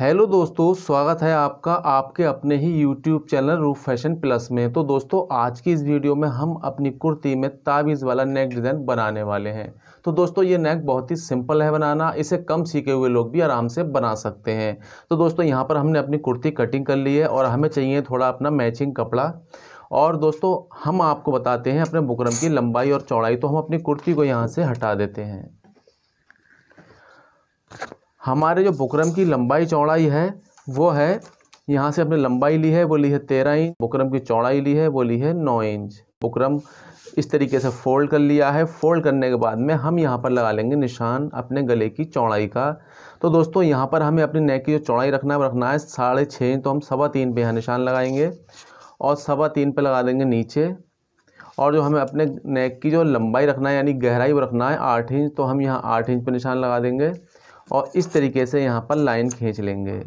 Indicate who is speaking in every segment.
Speaker 1: hello दोस्तों स्वागत है आपका आपके अपने ही YouTube channel roof fashion plus में तो दोस्तों आज की इस वीडियो में हम अपनी कुर्ती में ताबीज़ वाला नेक डिज़ाइन बनाने वाले हैं तो दोस्तों ये नेक बहुत ही सिंपल है बनाना इसे कम सीखे हुए लोग भी आराम से बना सकते हैं तो दोस्तों यहाँ पर हमने अपनी कुर्ती कटिंग कर ली है और हमें चाहिए थोड़ा अपना मैचिंग कपड़ा और दोस्तों हम आपको बताते हैं अपने बुकरम की लंबाई और चौड़ाई तो हम अपनी कुर्ती को यहाँ से हटा देते हैं हमारे जो बुकरम की लंबाई चौड़ाई है वो है यहाँ से हमने लंबाई ली है वो ली है तेरह इंच बुकरम की चौड़ाई ली है वो ली है नौ इंच बुकरम इस तरीके से फोल्ड कर लिया है फोल्ड करने के बाद में हम यहाँ पर लगा लेंगे निशान अपने गले की चौड़ाई का तो दोस्तों यहाँ पर हमें अपनी नेक की जो चौड़ाई रखना है रखना है साढ़े छः इंच तो हम सवा तीन पे यहाँ निशान लगाएंगे और सवा तीन पे लगा देंगे नीचे और जो हमें अपने नेक की जो लंबाई रखना है यानी गहराई वो रखना है आठ इंच तो हम यहाँ आठ इंच पर निशान लगा देंगे और इस तरीके से यहाँ पर लाइन खींच लेंगे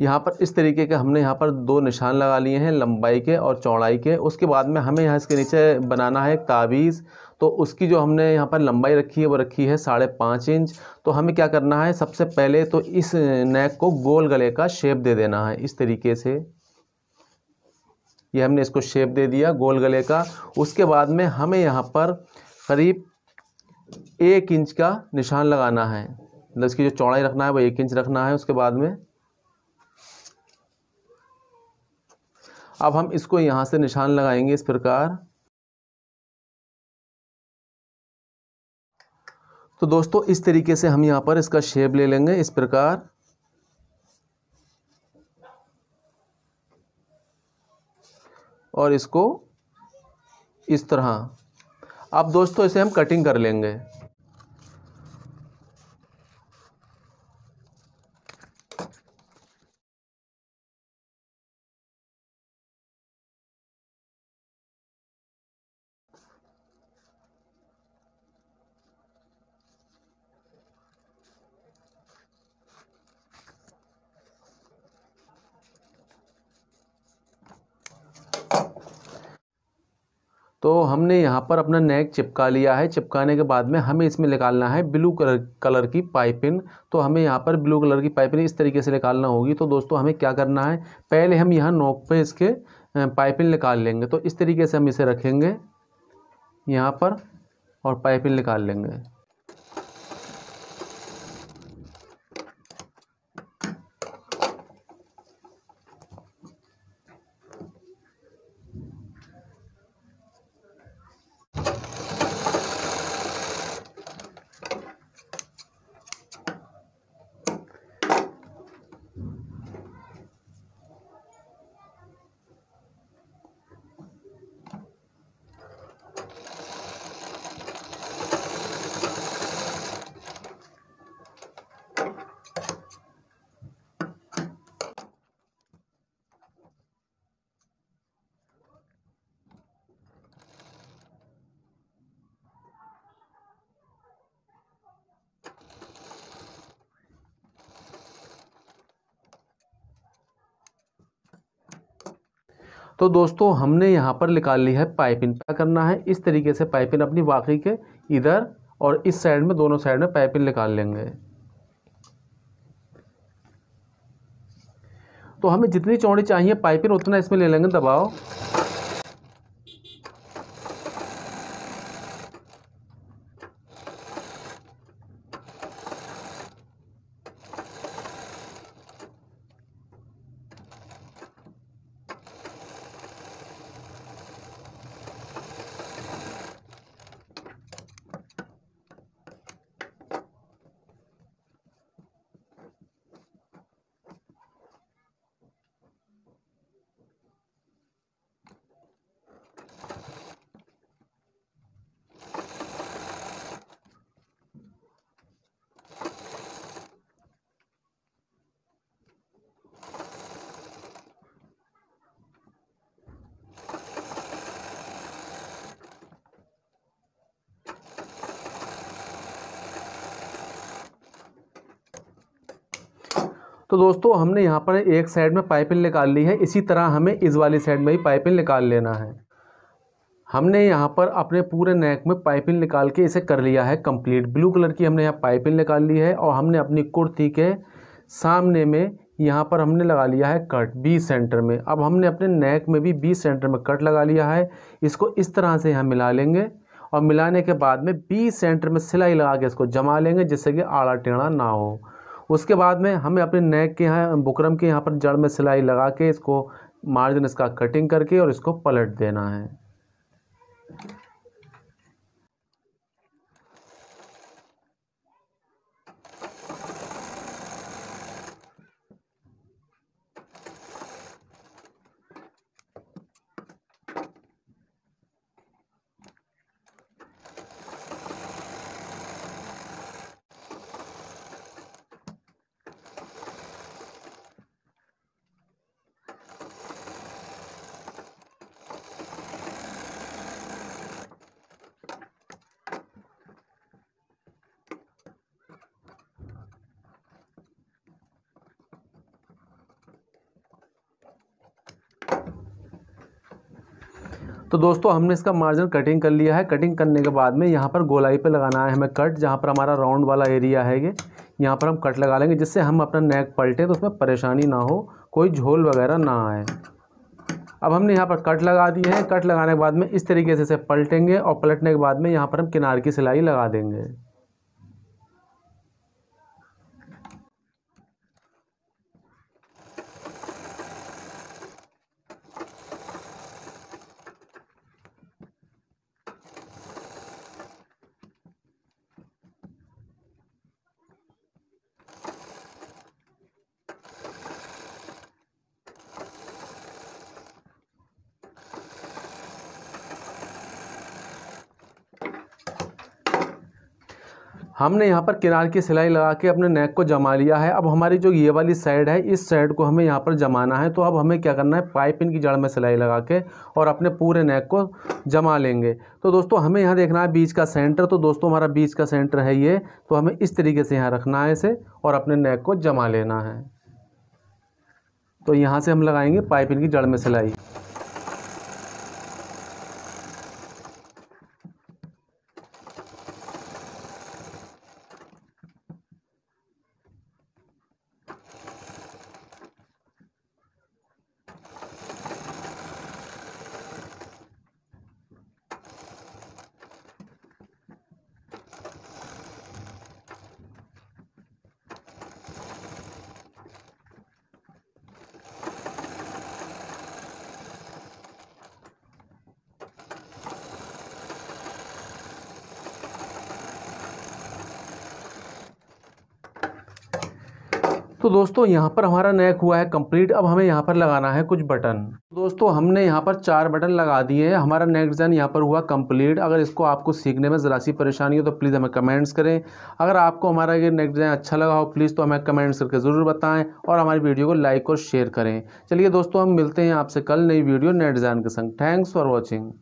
Speaker 1: यहाँ पर इस तरीके के हमने यहाँ पर दो निशान लगा लिए हैं लंबाई के और चौड़ाई के उसके बाद में हमें यहाँ इसके नीचे बनाना है काबीज़ तो उसकी जो हमने यहाँ पर लंबाई रखी है वो रखी है साढ़े पाँच इंच तो हमें क्या करना है सबसे पहले तो इस नेक को गोल गले का शेप दे देना है इस तरीके से ये हमने इसको शेप दे दिया गोल गले का उसके बाद में हमें यहाँ पर करीब एक इंच का निशान लगाना है मतलब इसकी जो चौड़ाई रखना है वो एक इंच रखना है उसके बाद में अब हम इसको यहाँ से निशान लगाएंगे इस प्रकार तो दोस्तों इस तरीके से हम यहाँ पर इसका शेप ले लेंगे इस प्रकार और इसको इस तरह अब दोस्तों इसे हम कटिंग कर लेंगे तो हमने यहाँ पर अपना नेक चिपका लिया है चिपकाने के बाद में हमें इसमें निकालना है ब्लू कलर कलर की पाइपिन तो हमें यहाँ पर ब्लू कलर की पाइपिंग इस तरीके से निकालना होगी तो दोस्तों हमें क्या करना है पहले हम यहाँ नोक पे इसके पाइपिन निकाल लेंगे तो इस तरीके से हम इसे रखेंगे यहाँ पर और पाइपिन निकाल लेंगे तो दोस्तों हमने यहाँ पर निकाल ली है पाइपिंग क्या करना है इस तरीके से पाइपिंग अपनी वाकई के इधर और इस साइड में दोनों साइड में पाइपिंग निकाल लेंगे तो हमें जितनी चौड़ी चाहिए पाइपिंग उतना इसमें ले लेंगे दबाव तो दोस्तों हमने यहाँ पर एक साइड में पाइपिंग निकाल ली है इसी तरह हमें इस वाली साइड में भी पाइपिंग निकाल लेना है हमने यहाँ पर अपने पूरे नेक में पाइपिंग निकाल के इसे कर लिया है कंप्लीट ब्लू कलर की हमने यहाँ पाइपिंग निकाल ली है और हमने अपनी कुर्ती के सामने में यहाँ पर हमने लगा लिया है कट बी सेंटर में अब हमने अपने नेक में भी बी सेंटर में कट लगा लिया है इसको इस तरह से यहाँ मिला लेंगे और मिलाने के बाद में बी सेंटर में सिलाई लगा के इसको जमा लेंगे जिससे कि आड़ा टेढ़ा ना हो उसके बाद में हमें अपने नेक के यहाँ बुकरम के यहाँ पर जड़ में सिलाई लगा के इसको मार्जिन इसका कटिंग करके और इसको पलट देना है तो दोस्तों हमने इसका मार्जिन कटिंग कर लिया है कटिंग करने के बाद में यहाँ पर गोलाई पे लगाना है हमें कट जहाँ पर हमारा राउंड वाला एरिया है ये यहाँ पर हम कट लगा लेंगे जिससे हम अपना नेक पलटे तो उसमें परेशानी ना हो कोई झोल वगैरह ना आए अब हमने यहाँ पर कट लगा दिए हैं कट लगाने के बाद में इस तरीके से इसे पलटेंगे और पलटने के बाद में यहाँ पर हम किनार की सिलाई लगा देंगे हमने यहाँ पर किनार की सिलाई लगा के अपने नेक को जमा लिया है अब हमारी जो ये वाली साइड है इस साइड को हमें यहाँ पर जमाना है तो अब हमें क्या करना है पाइप की जड़ में सिलाई लगा के और अपने पूरे नेक को जमा लेंगे तो दोस्तों हमें यहाँ देखना है बीच का सेंटर तो दोस्तों हमारा बीच का सेंटर है ये तो हमें इस तरीके से यहाँ रखना है इसे और अपने नेक को जमा लेना है तो यहाँ से हम लगाएंगे पाइप की जड़ में सिलाई तो दोस्तों यहाँ पर हमारा नेक हुआ है कंप्लीट अब हमें यहाँ पर लगाना है कुछ बटन दोस्तों हमने यहाँ पर चार बटन लगा दिए हमारा नेक डिज़ाइन यहाँ पर हुआ कंप्लीट अगर इसको आपको सीखने में ज़रा सी परेशानी हो तो प्लीज़ हमें कमेंट्स करें अगर आपको हमारा ये नेक डिज़ाइन अच्छा लगा हो प्लीज़ तो हमें कमेंट्स करके ज़रूर बताएँ और हमारी वीडियो को लाइक और शेयर करें चलिए दोस्तों हम मिलते हैं आपसे कल नई वीडियो नए डिज़ाइन के संग थैंक्स फॉर वॉचिंग